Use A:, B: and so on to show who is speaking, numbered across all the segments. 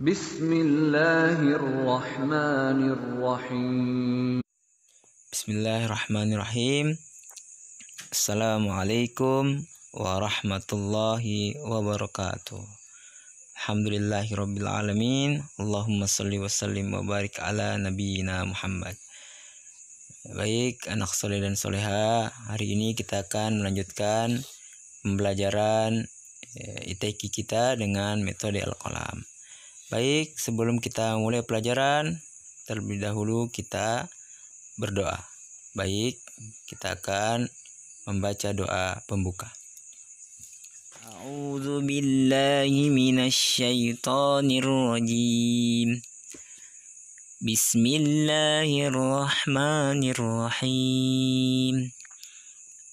A: Bismillahirrahmanirrahim. Bismillahirrahmanirrahim. Assalamualaikum warahmatullahi wabarakatuh. Alhamdulillahirabbil alamin. Allahumma shalli wa sallim wa barik ala nabiyyina Muhammad. Baik, anak soleh dan soleha, hari ini kita akan melanjutkan pembelajaran Ya, ITK kita dengan metode Al-Qalam. Baik, sebelum kita mulai pelajaran, terlebih dahulu kita berdoa. Baik, kita akan membaca doa pembuka. A'udzu billahi minasy syaithanir rajim. Bismillahirrahmanirrahim.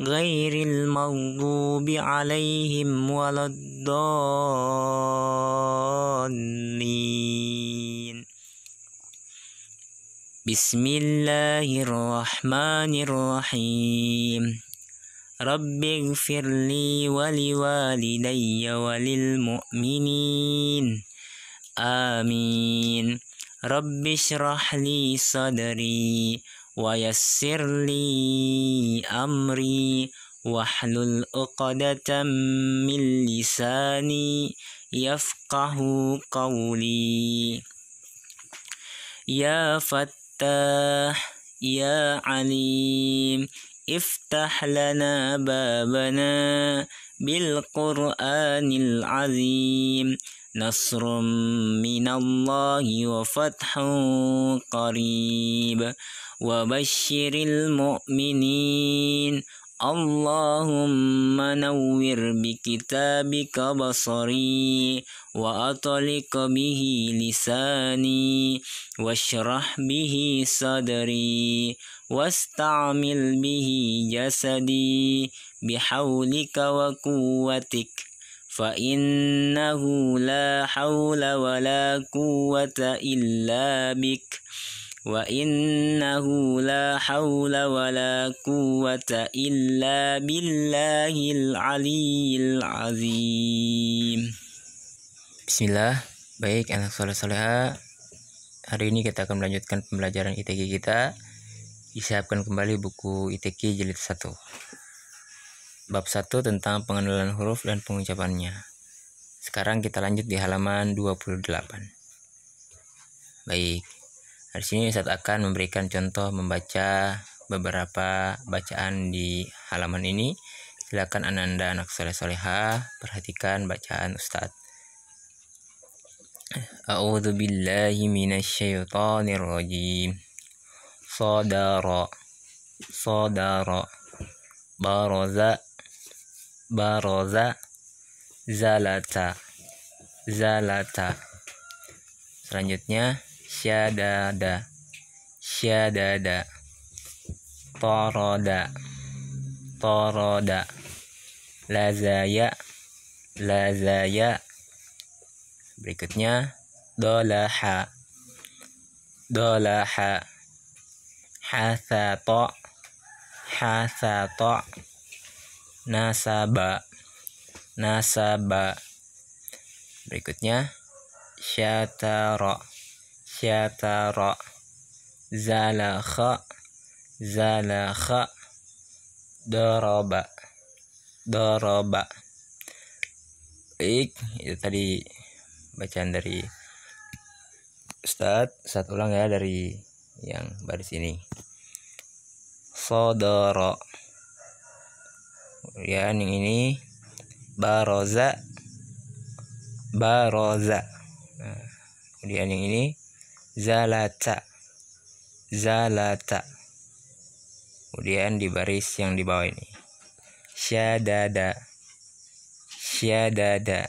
A: غير المغضوب عليهم ولا الضالين بسم الله الرحمن الرحيم رب اغفر لي ولوالدي وللمؤمنين آمين رب اشرح لي صدري ويسر لي أمري واحلل عقدة من لساني يفقه قولي يا فتاح يا عليم افتح لنا بابنا بالقرآن العظيم نصر من الله وفتح قريب وبشر المؤمنين اللهم نور بكتابك بصري وأطلق به لساني واشرح به صدري واستعمل به جسدي بحولك وقوتك فإنه لا حول ولا قوة إلا بك وإنه لا حول ولا قوة إلا بالله العلي العظيم اللَّهِ. Baik anak soleh soleha Hari ini kita akan melanjutkan pembelajaran ITK kita Disiapkan kembali buku ITK jilid 1 bab 1 tentang pengenalan huruf dan pengucapannya. Sekarang kita lanjut di halaman 28. Baik. Di sini saya akan memberikan contoh membaca beberapa bacaan di halaman ini. Silakan Ananda anak soleh soleha perhatikan bacaan Ustaz. A'udzu billahi minasyaitonir rajim. Sadara. Sadara. Baraza baroza zalata zalata selanjutnya syadada syadada toroda toroda lazaya lazaya berikutnya dolaha dolaha hasato hasato nasaba nasaba berikutnya syatara syatara zalakha zalakha daraba daraba baik itu tadi bacaan dari Ustaz satu ulang ya dari yang baris ini sodoro ya yang ini baroza baroza kemudian yang ini zalata zalata kemudian di baris yang di bawah ini syadada syadada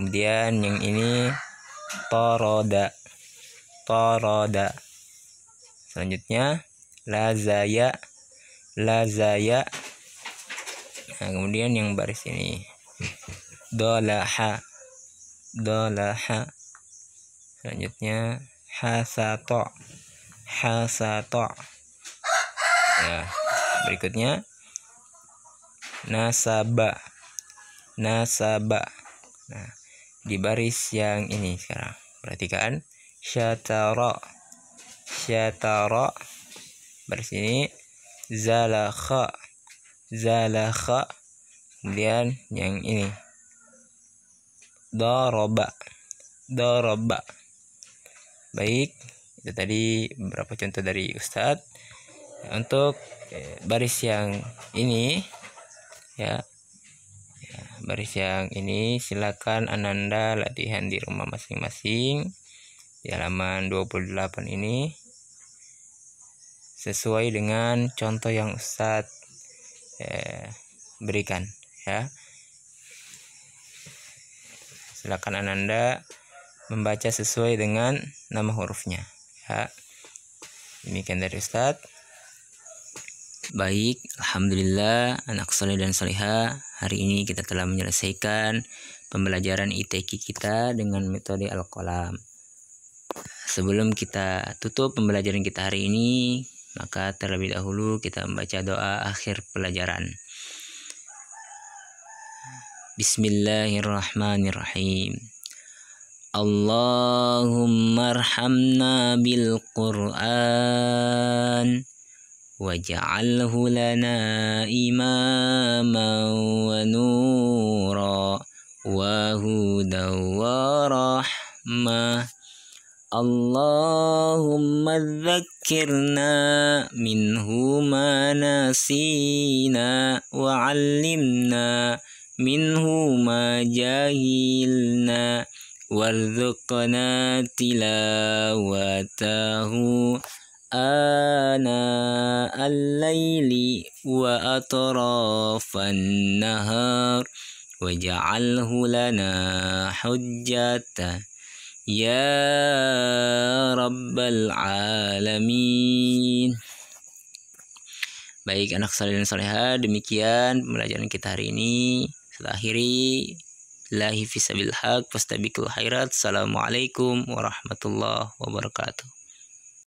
A: kemudian yang ini toroda toroda selanjutnya lazaya lazaya nah, kemudian yang baris ini dolaha dolaha selanjutnya hasato hasato ya berikutnya nasaba nasaba nah di baris yang ini sekarang perhatikan syatara syatara baris ini zalakha zalakha kemudian yang ini doroba doroba baik itu tadi beberapa contoh dari Ustadz untuk eh, baris yang ini ya. ya, baris yang ini silakan ananda latihan di rumah masing-masing di halaman 28 ini sesuai dengan contoh yang Ustadz eh, berikan ya silakan ananda membaca sesuai dengan nama hurufnya ya demikian dari Ustadz baik Alhamdulillah anak soleh dan soleha hari ini kita telah menyelesaikan pembelajaran ITK kita dengan metode al kolam sebelum kita tutup pembelajaran kita hari ini maka terlebih dahulu kita membaca doa akhir pelajaran. Bismillahirrahmanirrahim. Allahumma arhamna bil Qur'an waj'alhu lana imama wa nura wa hudaw wa rahmah اللهم ذكرنا منه ما نسينا وعلمنا منه ما جاهلنا وارزقنا تلاوته آناء الليل وأطراف النهار واجعله لنا حجة ya rabbal alamin baik anak saleh dan saleha demikian pembelajaran kita hari ini setelah akhiri lahi fisabil haq fastabiqul khairat assalamualaikum warahmatullahi wabarakatuh